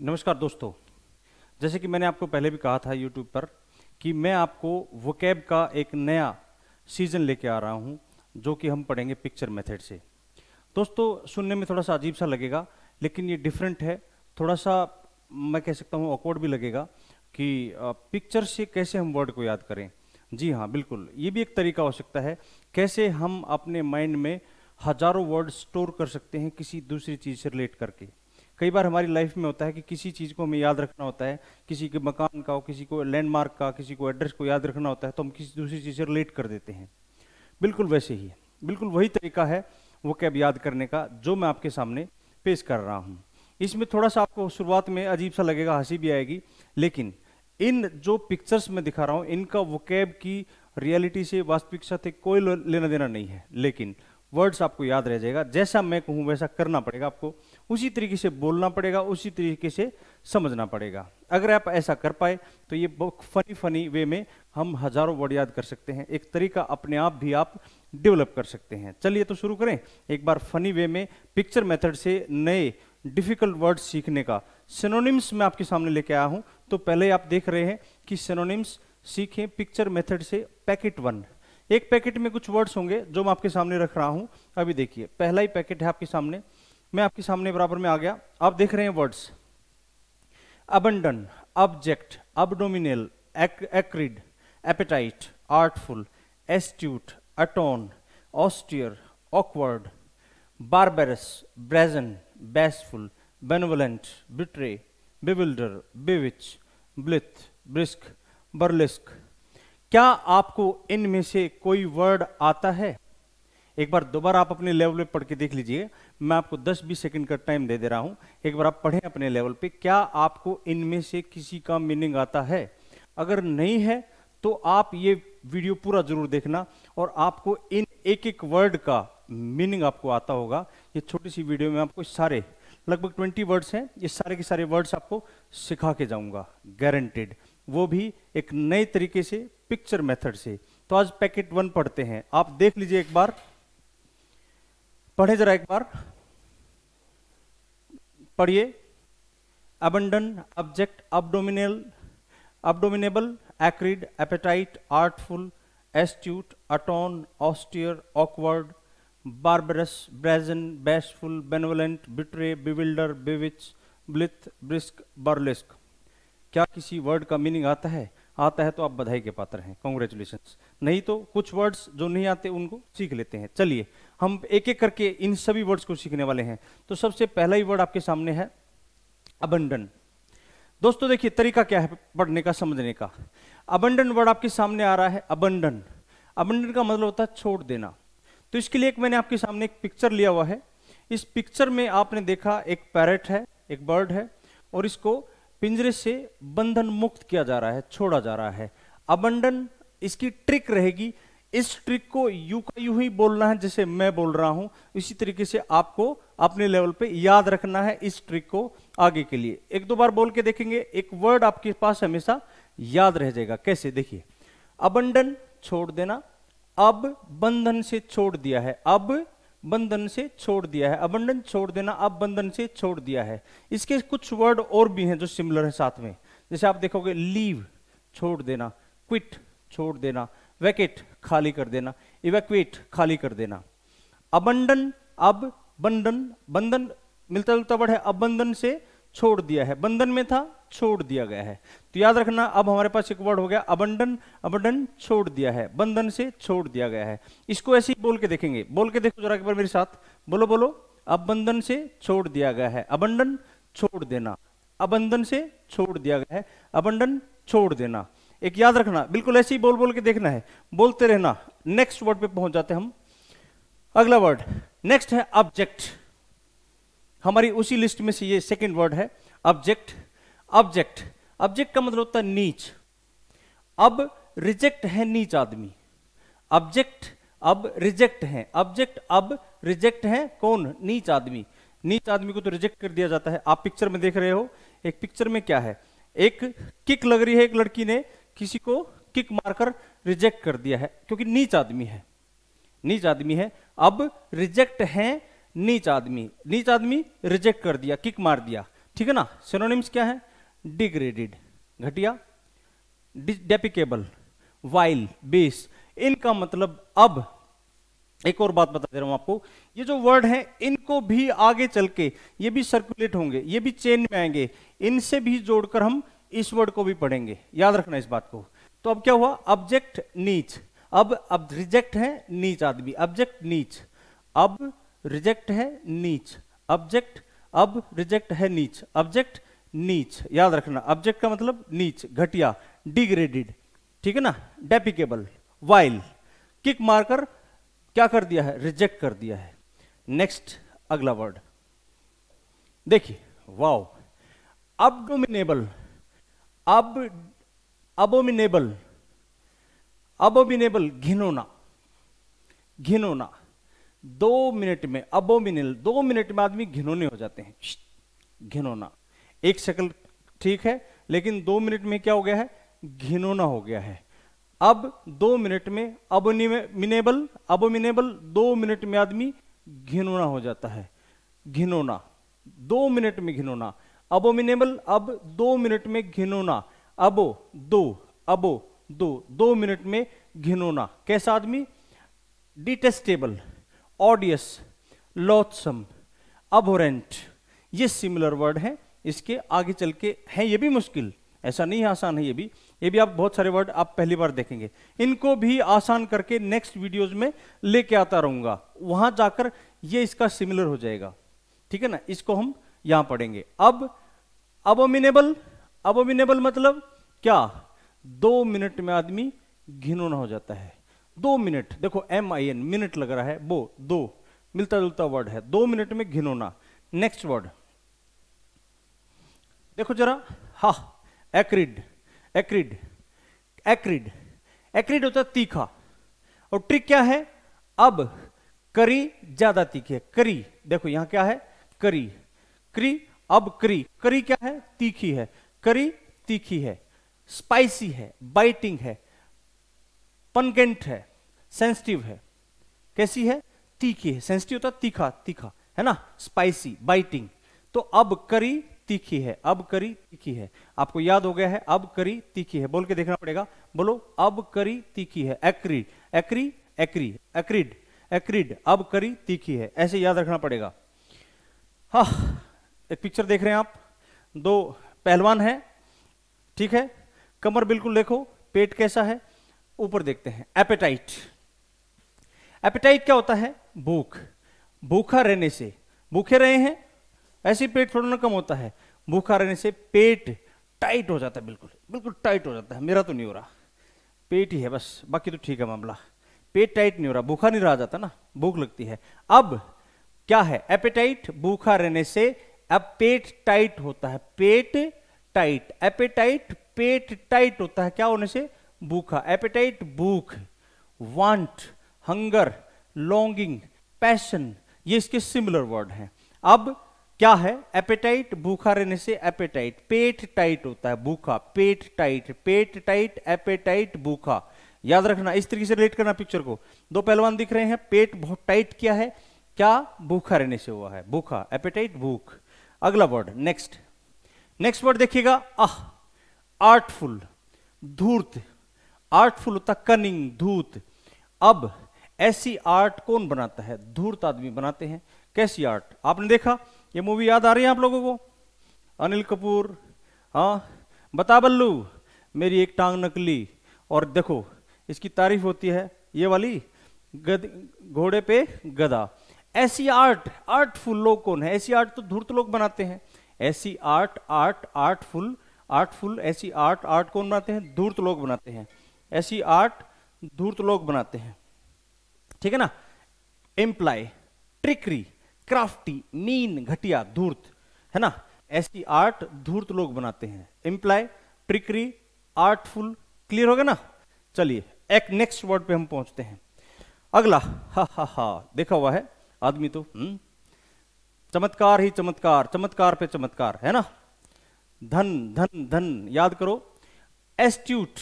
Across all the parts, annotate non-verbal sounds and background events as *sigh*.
नमस्कार दोस्तों जैसे कि मैंने आपको पहले भी कहा था यूट्यूब पर कि मैं आपको वोकेब का एक नया सीजन लेके आ रहा हूँ जो कि हम पढ़ेंगे पिक्चर मेथड से दोस्तों सुनने में थोड़ा सा अजीब सा लगेगा लेकिन ये डिफरेंट है थोड़ा सा मैं कह सकता हूँ ऑकवर्ड भी लगेगा कि पिक्चर से कैसे हम वर्ड को याद करें जी हाँ बिल्कुल ये भी एक तरीका हो सकता है कैसे हम अपने माइंड में हजारों वर्ड स्टोर कर सकते हैं किसी दूसरी चीज़ से रिलेट करके कई बार हमारी लाइफ में होता है कि किसी चीज़ को हमें याद रखना होता है किसी के मकान का किसी को लैंडमार्क का किसी को एड्रेस को याद रखना होता है तो हम किसी दूसरी चीज़ से रिलेट कर देते हैं बिल्कुल वैसे ही बिल्कुल वही तरीका है वो कैब याद करने का जो मैं आपके सामने पेश कर रहा हूँ इसमें थोड़ा सा आपको शुरुआत में अजीब सा लगेगा हंसी भी आएगी लेकिन इन जो पिक्चर्स में दिखा रहा हूँ इनका वो कैब की रियलिटी से वास्तविकता से कोई लेना देना नहीं है लेकिन वर्ड्स आपको याद रह जाएगा जैसा मैं कहूँ वैसा करना पड़ेगा आपको उसी तरीके से बोलना पड़ेगा उसी तरीके से समझना पड़ेगा अगर आप ऐसा कर पाए तो ये फनी फनी वे में हम हजारों वर्ड याद कर सकते हैं एक तरीका अपने आप भी आप डेवलप कर सकते हैं चलिए तो शुरू करें एक बार फनी वे में पिक्चर मेथड से नए डिफिकल्ट वर्ड सीखने का सिनोनिम्स मैं आपके सामने लेके आया हूँ तो पहले आप देख रहे हैं कि सिनोनिम्स सीखें पिक्चर मेथड से पैकेट वन एक पैकेट में कुछ वर्ड्स होंगे जो मैं आपके सामने रख रहा हूं अभी देखिए पहला ही पैकेट है आपके सामने मैं आपके सामने बराबर में आ गया आप देख रहे हैं words abandon object abdominal acrid appetite artful astute atone austere awkward barbarous brazen bashful benevolent betray bewilder bewitch blithe brisk burlesque क्या आपको इनमें से कोई वर्ड आता है एक बार दोबारा आप अपने लेवल पे पढ़ के देख लीजिए मैं आपको 10-20 सेकंड का टाइम दे दे रहा हूं एक बार आप पढ़ें अपने लेवल पे क्या आपको इनमें से किसी का मीनिंग आता है अगर नहीं है तो आप ये वीडियो पूरा जरूर देखना और आपको इन एक एक वर्ड का मीनिंग आपको आता होगा ये छोटी सी वीडियो में आपको सारे लगभग ट्वेंटी वर्ड्स हैं ये सारे के सारे वर्ड्स आपको सिखा के जाऊंगा गारंटेड वो भी एक नए तरीके से पिक्चर मेथड से तो आज पैकेट वन पढ़ते हैं आप देख लीजिए एक बार पढ़े जरा एक बार पढ़िए abandon object abdominal abominable acrid appetite artful astute atone austere awkward barbarous brazen bashful benevolent betray bewilder bewitch blithe brisk burlesque क्या किसी वर्ड का मीनिंग आता है आता है तो आप बधाई के पात्र हैं कॉन्ग्रेचुलेशन नहीं तो कुछ वर्ड्स जो नहीं आते उनको सीख लेते हैं चलिए हम एक एक करके इन सभी वर्ड्स को सीखने वाले हैं तो सबसे पहला ही वर्ड आपके सामने है अबंडन दोस्तों देखिए तरीका क्या है पढ़ने का समझने का अबंडन वर्ड आपके सामने आ रहा है अबंडन अबंडन का मतलब होता है छोड़ देना तो इसके लिए एक मैंने आपके सामने एक पिक्चर लिया हुआ है इस पिक्चर में आपने देखा एक पैरट है एक बर्ड है और इसको पिंजरे से बंधन मुक्त किया जा रहा है छोड़ा जा रहा है अबंडन इसकी ट्रिक रहेगी इस ट्रिक को यू का यू ही बोलना है जैसे मैं बोल रहा हूं इसी तरीके से आपको अपने लेवल पे याद रखना है इस ट्रिक को आगे के लिए एक दो बार बोल के देखेंगे एक वर्ड आपके पास हमेशा याद रह जाएगा कैसे देखिए अबंडन छोड़ देना अब बंधन से छोड़ दिया है अब बंधन से छोड़ दिया है अबंडन छोड़ देना अब बंधन से छोड़ दिया है इसके कुछ वर्ड और भी हैं जो सिमिलर है साथ में जैसे आप देखोगे लीव छोड़ देना क्विट छोड़ देना वैकेट खाली कर देना इवेक्वेट खाली कर देना अबंडन अब बंधन बंधन मिलता जुलता वर्ड है अबंधन से छोड़ दिया है बंधन में था छोड़ दिया गया है तो याद रखना अब हमारे पास एक वर्ड हो गया अबंडन अबंडन छोड़ दिया है बंधन से छोड़ दिया गया है इसको ऐसे ही बोल के देखेंगे बोल के देखो जरा एक बार मेरे साथ बोलो बोलो अब बंधन से छोड़ दिया गया है अबंडन छोड़ देना अबंधन से छोड़ दिया गया है अबंडन छोड़ देना एक याद रखना बिल्कुल ऐसे ही बोल बोल के देखना है बोलते रहना नेक्स्ट वर्ड पे पहुंच जाते हम अगला वर्ड नेक्स्ट है ऑब्जेक्ट हमारी उसी लिस्ट में से ये सेकेंड वर्ड है ऑब्जेक्ट ऑब्जेक्ट ऑब्जेक्ट का मतलब होता है नीच अब रिजेक्ट है नीच आदमी ऑब्जेक्ट अब रिजेक्ट है ऑब्जेक्ट अब रिजेक्ट है कौन नीच आदमी नीच आदमी को तो रिजेक्ट कर दिया जाता है आप पिक्चर में देख रहे हो एक पिक्चर में क्या है एक किक लग रही है एक लड़की ने किसी को किक मारकर रिजेक्ट कर दिया है क्योंकि नीच आदमी है नीच आदमी है अब रिजेक्ट है नीच आदमी नीच आदमी रिजेक्ट कर दिया किक मार दिया ठीक है ना सिनोनिम्स क्या है डिग्रेडेड घटिया डेपिकेबल वाइल बेस इनका मतलब अब एक और बात बता दे रहा हूं आपको ये जो वर्ड है इनको भी आगे चल के ये भी सर्कुलेट होंगे ये भी चेन में आएंगे इनसे भी जोड़कर हम इस वर्ड को भी पढ़ेंगे याद रखना इस बात को तो अब क्या हुआ ऑब्जेक्ट नीच अब अब रिजेक्ट है नीच आदमी ऑब्जेक्ट नीच अब रिजेक्ट है नीच ऑब्जेक्ट अब रिजेक्ट है नीच ऑब्जेक्ट नीच याद रखना ऑब्जेक्ट का मतलब नीच घटिया डिग्रेडेड ठीक है ना डेपिकेबल वाइल किक मारकर क्या कर दिया है रिजेक्ट कर दिया है नेक्स्ट अगला वर्ड देखिए वाओ अबोमिनेबल अब अबोमिनेबल अबोमिनेबल घिनोना घिनोना दो मिनट में अबोमिनल दो मिनट में आदमी घिनोने हो जाते हैं घिनोना एक सेकंड ठीक है लेकिन दो मिनट में क्या हो गया है घिनोना हो गया है अब दो मिनट में अबोमिनेबल अबोमिनेबल दो मिनट में आदमी घिनोना हो जाता है घिनोना दो मिनट में घिनोना अबोमिनेबल अब दो मिनट में घिनोना अबो दो अबो दो दो मिनट में घिनोना कैसा आदमी डिटेस्टेबल ऑडियस लोथसम अबोरेंट ये सिमिलर वर्ड है इसके आगे चल के हैं ये भी मुश्किल ऐसा नहीं आसान है ये भी ये भी आप बहुत सारे वर्ड आप पहली बार देखेंगे इनको भी आसान करके नेक्स्ट वीडियोस में लेके आता रहूंगा वहां जाकर ये इसका सिमिलर हो जाएगा ठीक है ना इसको हम यहां पढ़ेंगे अब अबोमिनेबल अबोमिनेबल मतलब क्या दो मिनट में आदमी घिनौना हो जाता है दो मिनट देखो एम आई एन मिनट लग रहा है वो दो मिलता जुलता वर्ड है दो मिनट में घिनोना नेक्स्ट वर्ड देखो जरा हा एक्रिड एक्रिड एक्रिड एक्रिड होता है तीखा और ट्रिक क्या है अब करी ज्यादा तीखी है करी देखो यहां क्या है करी करी अब करी करी क्या है तीखी है करी तीखी है स्पाइसी है बाइटिंग है पनगेंट है सेंसिटिव है कैसी है तीखी है सेंसिटिव होता तो तीखा तीखा है ना स्पाइसी बाइटिंग तो अब करी तीखी है अब करी तीखी है आपको याद हो गया है अब करी तीखी है बोल के देखना पड़ेगा बोलो अब करी तीखी है एक्री एक्री एक्री एक्रिड एक्रिड अब करी तीखी है ऐसे याद रखना पड़ेगा हा एक पिक्चर देख रहे हैं आप दो पहलवान है ठीक है कमर बिल्कुल देखो पेट कैसा है ऊपर देखते हैं एपेटाइट एपेटाइट क्या होता है भूख भूखा रहने से भूखे रहे हैं ऐसे पेट थोड़ा ना कम होता है भूखा रहने से पेट टाइट हो जाता है बिल्कुल बिल्कुल टाइट हो जाता है मेरा तो नहीं हो रहा पेट ही है बस बाकी तो ठीक है मामला पेट टाइट नहीं हो रहा भूखा नहीं रहा जाता ना भूख लगती है अब क्या है एपेटाइट भूखा रहने से अब पेट टाइट होता है पेट टाइट एपेटाइट पेट टाइट होता है क्या होने से भूखा एपेटाइट भूख वांट हंगर लॉन्गिंग पैशन ये इसके सिमिलर वर्ड हैं अब क्या है एपेटाइट भूखा रहने से एपेटाइट पेट टाइट होता है भूखा पेट टाइट पेट टाइट एपेटाइट भूखा याद रखना इस तरीके से रिलेट करना पिक्चर को दो पहलवान दिख रहे हैं पेट बहुत टाइट क्या है क्या भूखा रहने से हुआ है भूखा एपेटाइट भूख अगला वर्ड नेक्स्ट नेक्स्ट वर्ड देखिएगा अह आर्टफुल धूर्त आर्टफुल होता कनिंग धूत अब ऐसी आर्ट कौन बनाता है धूर्त आदमी बनाते हैं कैसी आर्ट आपने देखा ये मूवी याद आ रही है आप लोगों को अनिल कपूर हाँ बता बल्लू मेरी एक टांग नकली और देखो इसकी तारीफ होती है ये वाली गद घोड़े पे गदा ऐसी आर्ट आर्टफुल लोग कौन है ऐसी आर्ट तो धूर्त लोग बनाते हैं ऐसी आर्ट आर्ट आर्टफुल आर्टफुल ऐसी आर्ट आर्ट कौन बनाते हैं धूर्त लोग बनाते हैं ऐसी आर्ट धूर्त लोग बनाते हैं ठीक है ना एम्प्लाय ट्रिकरी क्राफ्टी मीन घटिया धूर्त है ना ऐसी आर्ट धूर्त लोग बनाते हैं एम्प्लाय ट्रिकरी आर्टफुल क्लियर हो गया ना चलिए एक नेक्स्ट वर्ड पे हम पहुंचते हैं अगला हा हा हा देखा हुआ है आदमी तो हुँ? हम्म? चमत्कार ही चमत्कार चमत्कार पे चमत्कार है ना धन धन धन याद करो एस्ट्यूट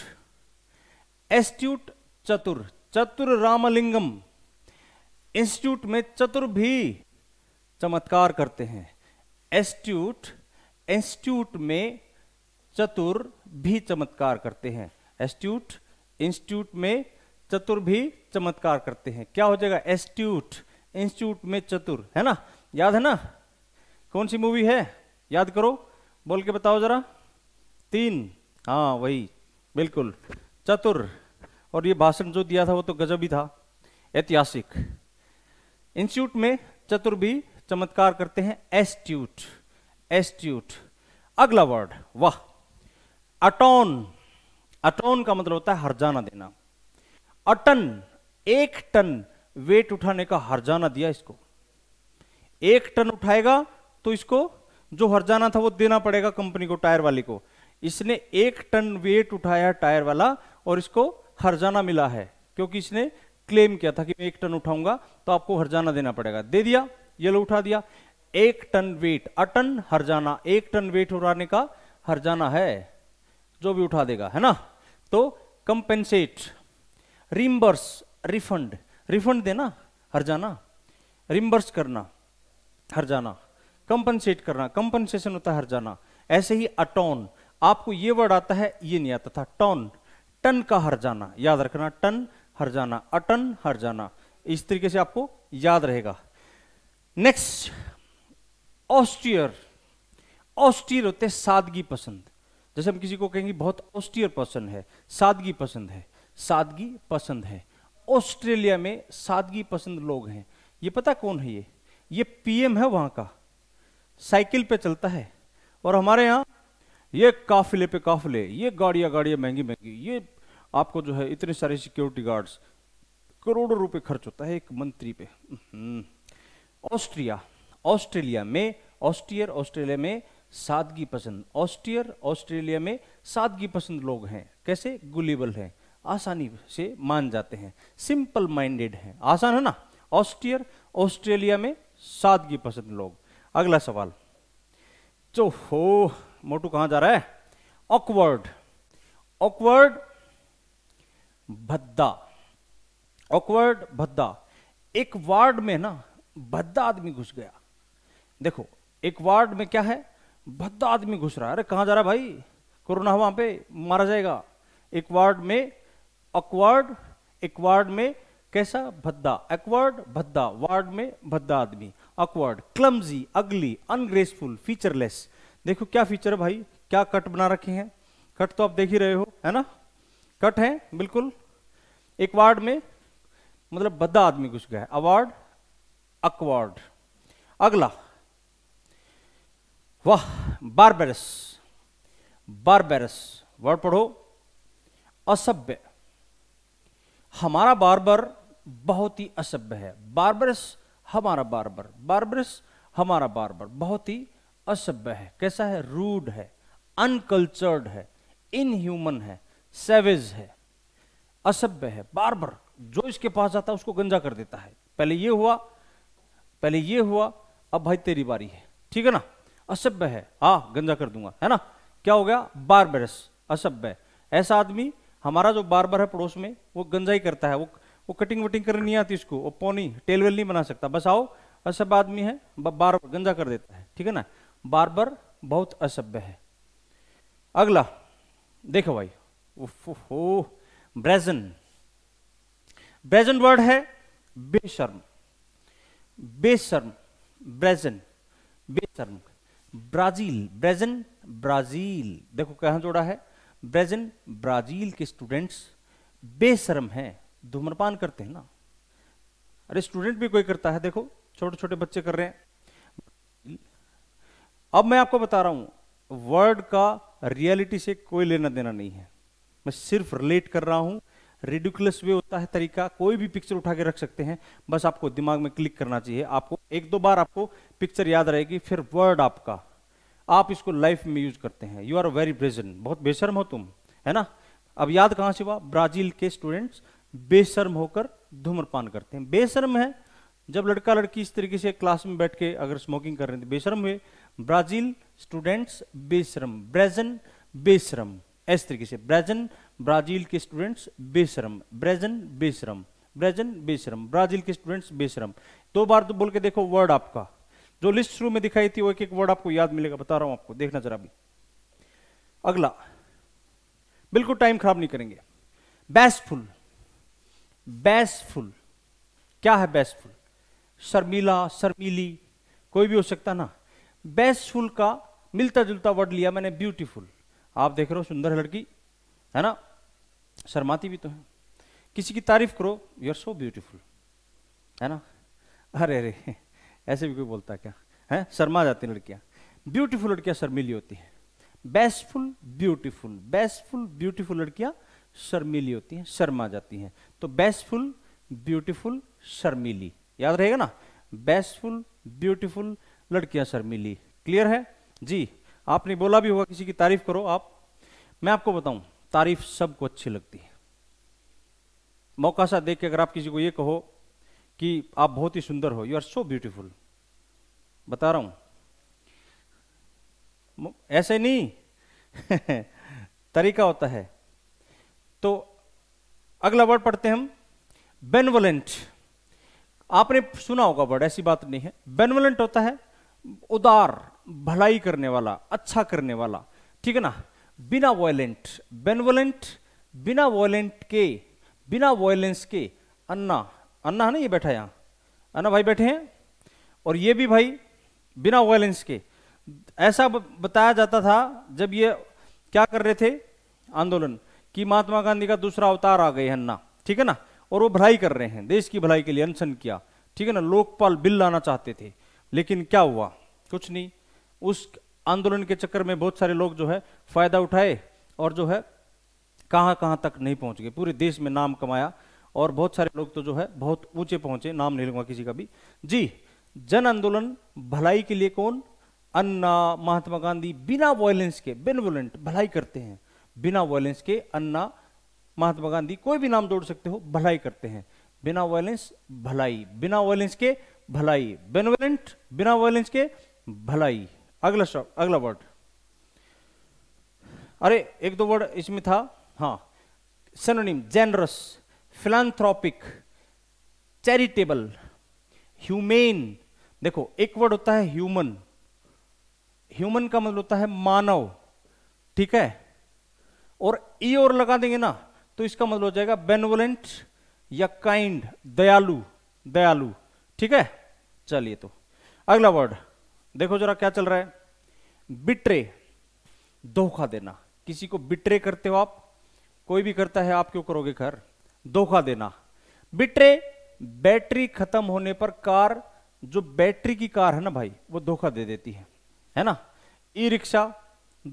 एस्ट्यूट चतुर चतुर रामलिंगम इंस्टीट्यूट में चतुर भी चमत्कार करते हैं एस्ट्यूट इंस्टीट्यूट में चतुर भी चमत्कार करते हैं एस्ट्यूट इंस्टीट्यूट में चतुर भी चमत्कार करते हैं क्या हो जाएगा एस्ट्यूट इंस्टीट्यूट में चतुर है ना याद है ना कौन सी मूवी है याद करो बोल के बताओ जरा तीन हाँ वही बिल्कुल चतुर और ये भाषण जो दिया था वो तो गजब ही था ऐतिहासिक इंस्टीट्यूट में चतुर्भी चमत्कार करते हैं एस्ट्यूट एस्ट्यूट अगला वर्ड वह अटोन अटोन का मतलब होता है हरजाना देना अटन एक टन वेट उठाने का हरजाना दिया इसको एक टन उठाएगा तो इसको जो हरजाना था वो देना पड़ेगा कंपनी को टायर वाले को इसने एक टन वेट उठाया टायर वाला और इसको हरजाना मिला है क्योंकि इसने क्लेम किया था कि मैं एक टन उठाऊंगा तो आपको हरजाना देना पड़ेगा दे दिया ये लो उठा दिया एक टन वेट अटन हरजाना एक टन वेट उठाने का हरजाना है जो भी उठा देगा है ना तो कंपेंसेट रिम्बर्स रिफंड रिफंड देना हरजाना रिम्बर्स करना हरजाना कंपनसेट करना कंपनसेशन होता है हरजाना ऐसे ही अटोन आपको ये वर्ड आता है ये नहीं आता था टॉन टन का हरजाना याद रखना टन हर जाना अटन हर जाना इस तरीके से आपको याद रहेगा नेक्स्ट ऑस्टियर ऑस्टियर होते हैं सादगी पसंद जैसे हम किसी को कहेंगे बहुत ऑस्टियर पसंद है सादगी पसंद है सादगी पसंद है ऑस्ट्रेलिया में सादगी पसंद लोग हैं ये पता कौन है ये ये पीएम है वहां का साइकिल पे चलता है और हमारे यहां ये काफिले पे काफिले ये गाड़ियाँ गाड़ियाँ महंगी महंगी ये आपको जो है इतने सारे सिक्योरिटी गार्ड्स करोड़ों रुपए खर्च होता है एक मंत्री पे हम्म। ऑस्ट्रिया ऑस्ट्रेलिया में ऑस्ट्रियर ऑस्ट्रेलिया में सादगी पसंद ऑस्ट्रियर ऑस्ट्रेलिया में सादगी पसंद लोग हैं कैसे गुलेबल हैं आसानी से मान जाते हैं सिंपल माइंडेड हैं आसान है ना ऑस्ट्रियर ऑस्ट्रेलिया में सादगी पसंद लोग अगला सवाल चो तो हो मोटू कहां जा रहा है ऑकवर्ड ऑकवर्ड भद्दा ऑकवर्ड भद्दा एक वार्ड में ना भद्दा आदमी घुस गया देखो एक वार्ड में क्या है भद्दा आदमी घुस रहा है अरे कहा जा रहा भाई कोरोना वहां पे मारा जाएगा एक वार्ड में अकवर्ड एक वार्ड में कैसा भद्दा एक्वर्ड भद्दा वार्ड में भद्दा आदमी अकवर्ड क्लमजी अगली अनग्रेसफुल फीचरलेस देखो क्या फीचर है भाई क्या कट बना रखे हैं कट तो आप देख ही रहे हो है ना कट है बिल्कुल एक वार्ड में मतलब बद्दा आदमी घुस गया है अवार्ड अकवार्ड अगला वाह बारबेरस बारबेरस वर्ड पढ़ो असभ्य हमारा बारबर बहुत ही असभ्य है बारबरस हमारा बारबर बारबरस हमारा बारबर बहुत ही असभ्य है कैसा है रूड है अनकल्चर्ड है इनह्यूमन है सेवेज है असभ्य है बार जो इसके पास जाता है उसको गंजा कर देता है पहले ये हुआ पहले ये हुआ अब भाई तेरी बारी है ठीक है ना असभ्य है हाँ गंजा कर दूंगा है ना क्या हो गया बारबरस असभ्य ऐसा आदमी हमारा जो बारबर है पड़ोस में वो गंजा ही करता है वो वो कटिंग वटिंग करनी नहीं आती इसको वो पोनी टेलवेल नहीं बना सकता बस आओ असभ्य आदमी है बार गंजा कर देता है ठीक है ना बारबर बहुत असभ्य है अगला देखो भाई हो ब्रेजन ब्रेजन वर्ड है बेशर्म बेशर्म ब्रेजन बेशर्म ब्राजील ब्रेजन ब्राजील देखो कहां जोड़ा है ब्रेजन ब्राजील के स्टूडेंट्स बेशर्म है धूम्रपान करते हैं ना अरे स्टूडेंट भी कोई करता है देखो छोटे छोटे बच्चे कर रहे हैं अब मैं आपको बता रहा हूं वर्ड का रियलिटी से कोई लेना देना नहीं है मैं सिर्फ रिलेट कर रहा हूं रेडिकुलस वे होता है तरीका कोई भी पिक्चर उठा के रख सकते हैं बस आपको दिमाग में क्लिक करना चाहिए आपको एक दो बार आपको पिक्चर याद रहेगी फिर वर्ड आपका आप इसको लाइफ में यूज करते हैं यू आर वेरी ब्रेजन बहुत बेशर्म हो तुम है ना अब याद कहां से हुआ ब्राजील के स्टूडेंट्स बेशर्म होकर धूम्रपान करते हैं बेशर्म है जब लड़का लड़की इस तरीके से क्लास में बैठ के अगर स्मोकिंग कर रहे थे तो बेशर्म हुए ब्राजील स्टूडेंट्स बेशरम ब्रेजन बेशरम इस तरीके से ब्रेजन ब्राजील के स्टूडेंट्स बेशरम ब्रेजन बेशरम ब्रेजन बेशरम ब्राजील के स्टूडेंट्स बेशरम दो बार तो बोल के देखो वर्ड आपका जो लिस्ट शुरू में दिखाई थी वो एक एक वर्ड आपको याद मिलेगा बता रहा हूं आपको देखना जरा भी अगला बिल्कुल टाइम खराब नहीं करेंगे बैसफुल बैसफुल क्या है बैसफुल शर्मीला शर्मीली कोई भी हो सकता ना बैसफुल का मिलता जुलता वर्ड लिया मैंने ब्यूटीफुल आप देख रहे हो सुंदर है लड़की है ना शर्माती भी तो है किसी की तारीफ करो यू आर सो ब्यूटीफुल है ना अरे अरे ऐसे भी कोई बोलता क्या है शर्मा जाती लड़कियाँ ब्यूटीफुल लड़कियाँ शर्मीली होती हैं बेस्टफुल ब्यूटीफुल बेस्टफुल ब्यूटीफुल लड़कियाँ शर्मीली होती हैं शर्मा जाती हैं तो बेस्टफुल ब्यूटीफुल शर्मीली याद रहेगा ना बेस्टफुल ब्यूटीफुल लड़कियां शर्मीली क्लियर है जी आपने बोला भी होगा किसी की तारीफ करो आप मैं आपको बताऊं तारीफ सबको अच्छी लगती है मौका सा देख के अगर आप किसी को ये कहो कि आप बहुत ही सुंदर हो यू आर सो ब्यूटीफुल बता रहा हूं ऐसे नहीं *laughs* तरीका होता है तो अगला वर्ड पढ़ते हम बेनवलेंट आपने सुना होगा वर्ड ऐसी बात नहीं है बेनवलेंट होता है उदार भलाई करने वाला अच्छा करने वाला ठीक है ना बिना वॉयलेंट बेनवलेंट बिना वॉयलेंट के बिना वॉयलेंस के अन्ना अन्ना है ना ये बैठा यहाँ अन्ना भाई बैठे हैं और ये भी भाई बिना वॉयलेंस के ऐसा बताया जाता था जब ये क्या कर रहे थे आंदोलन कि महात्मा गांधी का दूसरा अवतार आ गए अन्ना ठीक है ना और वो भलाई कर रहे हैं देश की भलाई के लिए अनशन किया ठीक है ना लोकपाल बिल लाना चाहते थे लेकिन क्या हुआ कुछ नहीं उस आंदोलन के चक्कर में बहुत सारे लोग जो है फायदा उठाए और जो है कहां कहां तक नहीं पहुंच गए पूरे देश में नाम कमाया और बहुत सारे लोग तो जो है बहुत ऊंचे पहुंचे नाम नहीं लूंगा किसी का भी जी जन आंदोलन भलाई के लिए कौन अन्ना महात्मा गांधी बिना वायलेंस के बेनवोलेंट भलाई करते हैं बिना वायलेंस के अन्ना महात्मा गांधी कोई भी नाम जोड़ सकते हो भलाई करते हैं बिना वायलेंस भलाई बिना वायलेंस के भलाई बेनवोलेंट बिना वायलेंस के भलाई अगला शब्द अगला वर्ड अरे एक दो वर्ड इसमें था हाँ synonym generous philanthropic charitable humane देखो एक वर्ड होता है ह्यूमन ह्यूमन का मतलब होता है मानव ठीक है और ई e और लगा देंगे ना तो इसका मतलब हो जाएगा बेनवोलेंट या काइंड दयालु दयालु ठीक है चलिए तो अगला वर्ड देखो जरा क्या चल रहा है बिट्रे धोखा देना किसी को बिट्रे करते हो आप कोई भी करता है आप क्यों करोगे घर धोखा देना बिट्रे बैटरी खत्म होने पर कार जो बैटरी की कार है ना भाई वो धोखा दे देती है है ना ई रिक्शा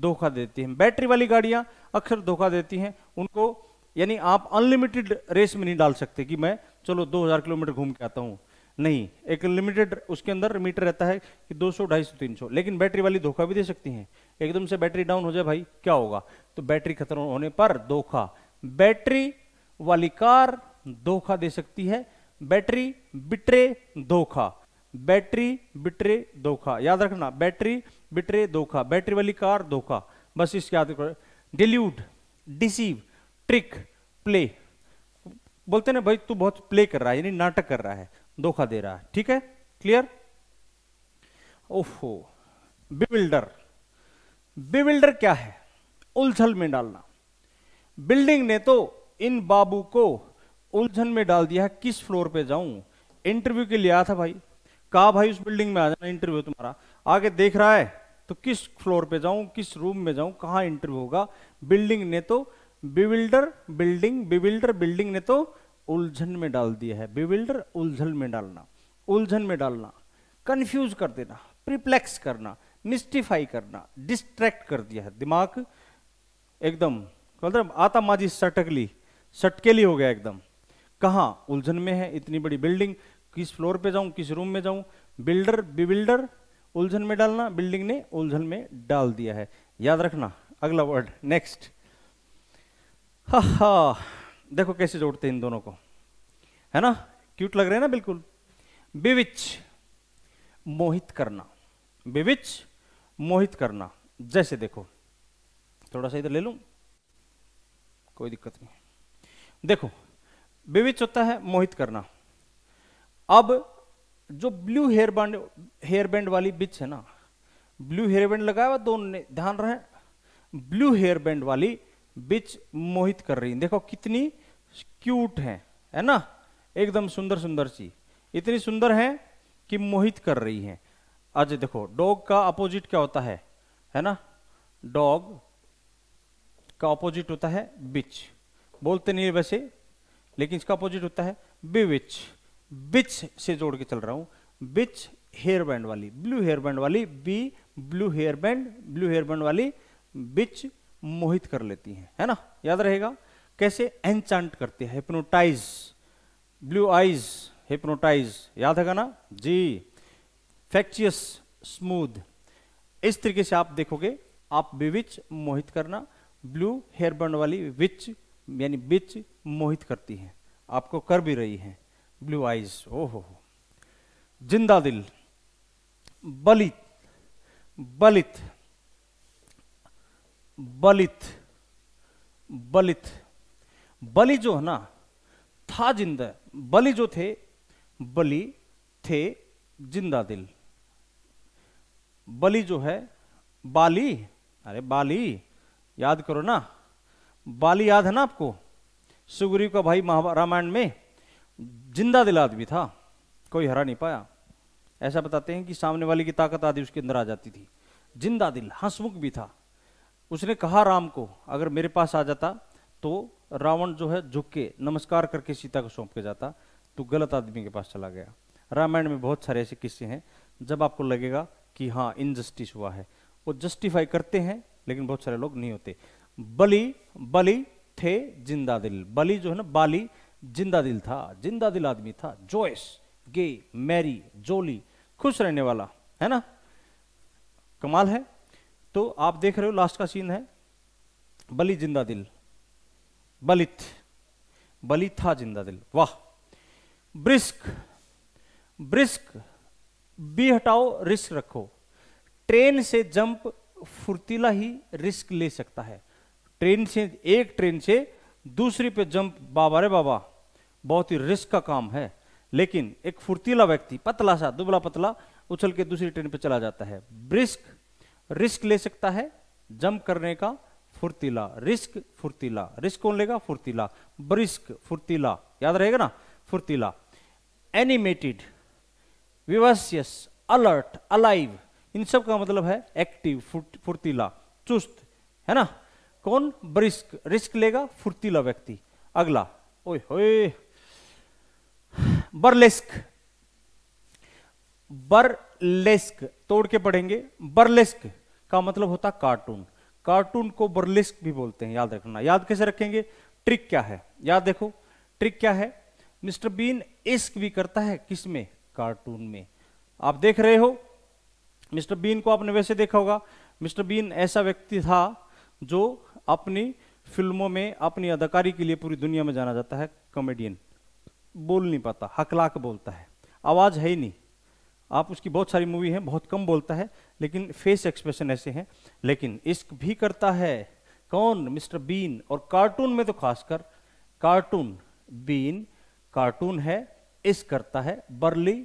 धोखा देती है बैटरी वाली गाड़ियां अक्सर धोखा देती हैं उनको यानी आप अनलिमिटेड रेस में नहीं डाल सकते कि मैं चलो 2000 किलोमीटर घूम के आता हूं नहीं एक लिमिटेड उसके अंदर मीटर रहता है कि 200 250 300 लेकिन बैटरी वाली धोखा भी दे सकती हैं एकदम से बैटरी डाउन हो जाए भाई क्या होगा तो बैटरी खत्म होने पर धोखा बैटरी वाली कार धोखा दे सकती है बैटरी बिटरे धोखा बैटरी बिटरे धोखा याद रखना बैटरी बिटरे धोखा बैटरी वाली कार धोखा बस इसके याद delude dilute deceive trick play बोलते ना भाई तू बहुत प्ले कर रहा है यानी नाटक कर रहा है धोखा दे रहा है ठीक है क्लियर ओफो बिबिल्डर बिबिल्डर क्या है उलझल में डालना बिल्डिंग ने तो इन बाबू को उलझन में डाल दिया किस फ्लोर पे जाऊं इंटरव्यू के लिए आया था भाई कहा भाई उस बिल्डिंग में आ जाना इंटरव्यू तुम्हारा आगे देख रहा है तो किस फ्लोर पे जाऊं किस रूम में जाऊं कहा इंटरव्यू होगा बिल्डिंग ने तो बिविल्डर बिल्डिंग बिविल्डर बिल्डिंग ने तो उलझन में डाल दिया है बिविल्डर उलझन में डालना उलझन में डालना कंफ्यूज कर देना प्रिप्लेक्स करना मिस्टिफाई करना डिस्ट्रैक्ट कर दिया है दिमाग एकदम मतलब आता माजी सटकली सटकेली हो गया एकदम कहाँ उलझन में है इतनी बड़ी बिल्डिंग किस फ्लोर पे जाऊं किस रूम में जाऊं बिल्डर बिबिल्डर उलझन में डालना बिल्डिंग ने उलझन में डाल दिया है याद रखना अगला वर्ड नेक्स्ट हा हा देखो कैसे जोड़ते हैं इन दोनों को है ना क्यूट लग रहे हैं ना बिल्कुल बिविच मोहित करना बिविच मोहित करना जैसे देखो थोड़ा सा इधर ले लू कोई दिक्कत नहीं देखो बिविच होता है मोहित करना अब जो blue hair band hair band वाली बिच है ना ब्लू हेयर बैंड लगाया हुआ दोनों ने ध्यान रहे ब्लू हेयर बैंड वाली बिच मोहित कर रही है देखो कितनी क्यूट है है ना एकदम सुंदर सुंदर सी इतनी सुंदर है कि मोहित कर रही है आज देखो डॉग का अपोजिट क्या होता है है ना डॉग का अपोजिट होता है बिच बोलते नहीं वैसे लेकिन इसका अपोजिट होता है बिविच बिच से जोड़ के चल रहा हूं बिच हेयर बैंड वाली ब्लू हेयर बैंड वाली B blue hair band blue hair band वाली बिच मोहित कर लेती है है ना याद रहेगा कैसे एनचांट करते हैं हिप्नोटाइज ब्लू आइज हिप्नोटाइज याद है ना जी फैक्चियस स्मूथ इस तरीके से आप देखोगे आप विविच मोहित करना ब्लू हेयरबंड वाली विच यानी बिच मोहित करती है आपको कर भी रही है ब्लू आइज ओहो जिंदा दिल बलित बलित बलित बलित बलि जो है ना था जिंदा बलि जो थे बलि थे जिंदा दिल बलि जो है बाली अरे बाली याद करो ना बाली याद है ना आपको सुगरी का भाई रामायण में जिंदा दिल आदमी था कोई हरा नहीं पाया ऐसा बताते हैं कि सामने वाले की ताकत आदि उसके अंदर आ जाती थी जिंदा दिल हंसमुख भी था उसने कहा राम को अगर मेरे पास आ जाता तो रावण जो है झुक के नमस्कार करके सीता को सौंप के जाता तो गलत आदमी के पास चला गया रामायण में बहुत सारे ऐसे किस्से हैं जब आपको लगेगा कि हाँ इनजस्टिस हुआ है वो जस्टिफाई करते हैं लेकिन बहुत सारे लोग नहीं होते बलि बलि थे जिंदा दिल बलि जो है ना बाली जिंदा दिल था जिंदा दिल आदमी था जोयस गे मैरी जोली खुश रहने वाला है ना कमाल है तो आप देख रहे हो लास्ट का सीन है बलि जिंदा दिल बलित बलित था जिंदा दिल वाह ब्रिस्क ब्रिस्क बी हटाओ रिस्क रखो ट्रेन से जंप फुर्तीला ही रिस्क ले सकता है ट्रेन से एक ट्रेन से दूसरी पे जंप बाबा रे बाबा बहुत ही रिस्क का काम है लेकिन एक फुर्तीला व्यक्ति पतला सा दुबला पतला उछल के दूसरी ट्रेन पे चला जाता है ब्रिस्क रिस्क ले सकता है जंप करने का फुर्तीला रिस्क फुर्तीला रिस्क कौन लेगा फुर्तीला ब्रिस्क फुर्तीला याद रहेगा ना फुर्तीला एनिमेटेड विवस्यस अलर्ट अलाइव इन सब का मतलब है एक्टिव फुर्तीला चुस्त है ना कौन ब्रिस्क रिस्क लेगा फुर्तीला व्यक्ति अगला ओए होए बर्लेस्क बर्लेस्क तोड़ के पढ़ेंगे बर्लेस्क का मतलब होता कार्टून कार्टून को बर्लिस्क भी बोलते हैं याद रखना याद कैसे रखेंगे ट्रिक क्या है याद देखो ट्रिक क्या है मिस्टर बीन इश्क भी करता है किस में कार्टून में आप देख रहे हो मिस्टर बीन को आपने वैसे देखा होगा मिस्टर बीन ऐसा व्यक्ति था जो अपनी फिल्मों में अपनी अदाकारी के लिए पूरी दुनिया में जाना जाता है कॉमेडियन बोल नहीं पाता हकलाक बोलता है आवाज़ है ही नहीं आप उसकी बहुत सारी मूवी हैं बहुत कम बोलता है लेकिन फेस एक्सप्रेशन ऐसे हैं लेकिन इश्क भी करता है कौन मिस्टर बीन और कार्टून में तो खासकर कार्टून बीन कार्टून है इश्क करता है बर्ली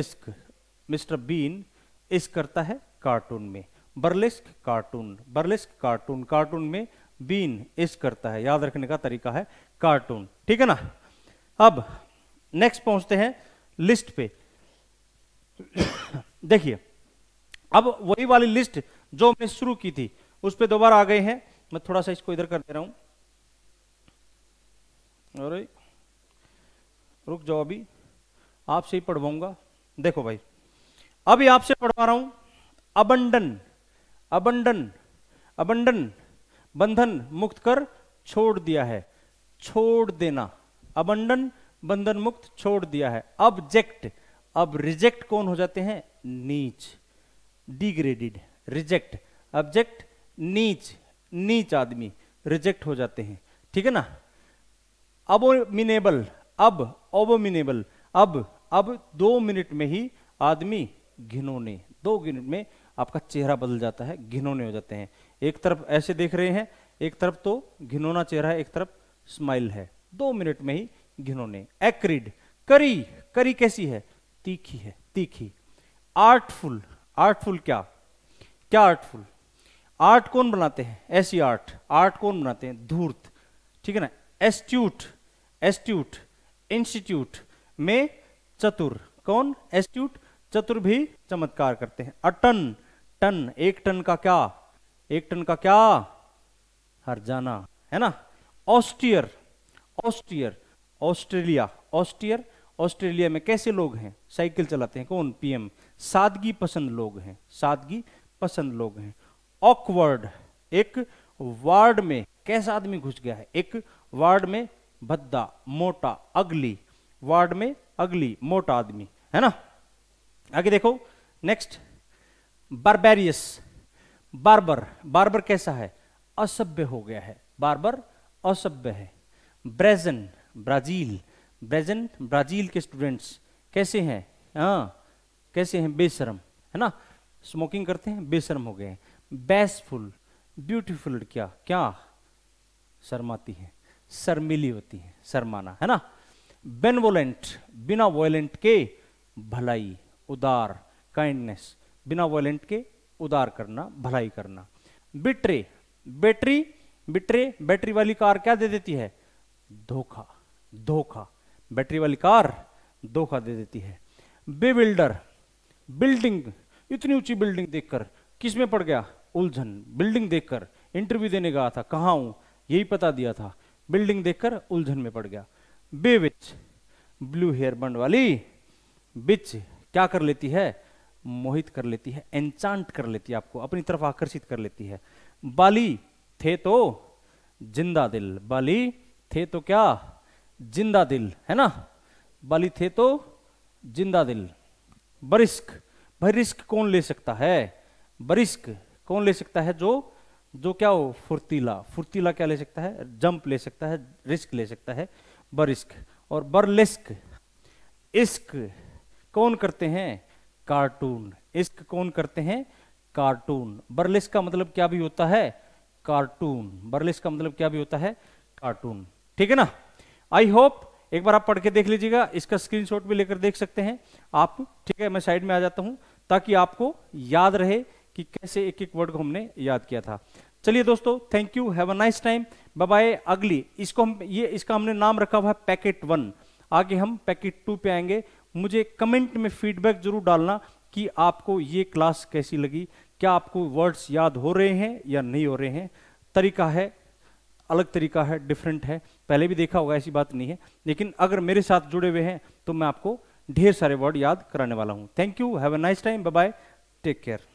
इश्क मिस्टर बीन इश्क करता है कार्टून में burlesque cartoon burlesque cartoon cartoon में बीन इश्क करता है याद रखने का तरीका है कार्टून ठीक है ना अब नेक्स्ट पहुंचते हैं लिस्ट पे *coughs* देखिए अब वही वाली लिस्ट जो हमने शुरू की थी उस पर दोबारा आ गए हैं मैं थोड़ा सा इसको इधर कर दे रहा हूं अरे रुक जाओ अभी आपसे ही पढ़वाऊंगा देखो भाई अभी आपसे पढ़वा रहा हूं अबंडन अबंडन अबंडन बंधन मुक्त कर छोड़ दिया है छोड़ देना अबंडन बंधन मुक्त छोड़ दिया है अबजेक्ट अब रिजेक्ट कौन हो जाते हैं नीच डिग्रेडेड रिजेक्ट ऑब्जेक्ट नीच नीच आदमी रिजेक्ट हो जाते हैं ठीक है ना अबोमिनेबल अब अबोमिनेबल अब अब दो मिनट में ही आदमी घिनोने दो मिनट में आपका चेहरा बदल जाता है घिनोने हो जाते हैं एक तरफ ऐसे देख रहे हैं एक तरफ तो घिनोना चेहरा है एक तरफ स्माइल है दो मिनट में ही घिनोने एक्रिड करी करी कैसी है तीखी है तीखी आर्टफुल आर्टफुल क्या क्या आर्टफुल आर्ट कौन बनाते हैं ऐसी आर्ट आर्ट कौन बनाते हैं धूर्त ठीक है ना एस्ट्यूट एस्ट्यूट इंस्टीट्यूट में चतुर कौन एस्ट्यूट चतुर भी चमत्कार करते हैं अटन टन एक टन का क्या एक टन का क्या हरजाना है ना austere austere Australia austere Australia में कैसे लोग हैं साइकिल चलाते हैं कौन पीएम सादगी पसंद लोग हैं सादगी पसंद लोग हैं ऑकवर्ड एक वार्ड में कैसा आदमी घुस गया है एक वार्ड में भद्दा मोटा अगली वार्ड में अगली मोटा आदमी है ना आगे देखो नेक्स्ट बारबेरियस बार्बर बार्बर कैसा है असभ्य हो गया है बारबर असभ्य है ब्रेजन ब्राजील ब्रेजन ब्राजील के स्टूडेंट्स कैसे हैं हाँ कैसे हैं बेशरम है ना स्मोकिंग करते हैं बेशरम हो गए हैं बेसफुल ब्यूटीफुल लड़कियाँ क्या शर्माती हैं शर्मिली होती हैं शर्माना है ना बेनवोलेंट बिना वॉयलेंट के भलाई उदार काइंडनेस बिना वॉयलेंट के उदार करना भलाई करना बिट्रे बैटरी बिट्रे बैटरी वाली कार क्या दे देती है धोखा धोखा बैटरी वाली कार धोखा दे देती है बेबिल्डर बिल्डिंग इतनी ऊंची बिल्डिंग देखकर किस में पड़ गया उलझन बिल्डिंग देखकर इंटरव्यू देने गया था कहाँ हूँ यही पता दिया था बिल्डिंग देखकर उलझन में पड़ गया बेविच ब्लू हेयर बंड वाली बिच क्या कर लेती है मोहित कर लेती है एंचांट कर लेती है आपको अपनी तरफ आकर्षित कर लेती है बाली थे तो जिंदा दिल बाली थे तो क्या जिंदा दिल है ना बलि थे तो जिंदा दिल बरिस्क भाई रिस्क कौन ले सकता है बरिस्क कौन ले सकता है जो जो क्या हो फुर्तीला फुर्तीला क्या ले सकता है जंप ले सकता है रिस्क ले सकता है बरिस्क और बर्लिस्क इश्क कौन करते हैं कार्टून इश्क कौन करते हैं कार्टून बर्लिस्क का मतलब क्या भी होता है कार्टून बरलिस्क का मतलब क्या भी होता है कार्टून ठीक है ना आई होप एक बार आप पढ़ के देख लीजिएगा इसका स्क्रीनशॉट भी लेकर देख सकते हैं आप ठीक है मैं साइड में आ जाता हूं ताकि आपको याद रहे कि कैसे एक एक वर्ड को हमने याद किया था चलिए दोस्तों thank you have a nice time bye अगली इसको हम ये इसका हमने नाम रखा हुआ है पैकेट वन आगे हम पैकेट टू पे आएंगे मुझे कमेंट में फीडबैक जरूर डालना कि आपको ये क्लास कैसी लगी क्या आपको वर्ड्स याद हो रहे हैं या नहीं हो रहे हैं तरीका है अलग तरीका है डिफरेंट है पहले भी देखा होगा ऐसी बात नहीं है लेकिन अगर मेरे साथ जुड़े हुए हैं तो मैं आपको ढेर सारे वर्ड याद कराने वाला हूँ thank you have a nice time bye take care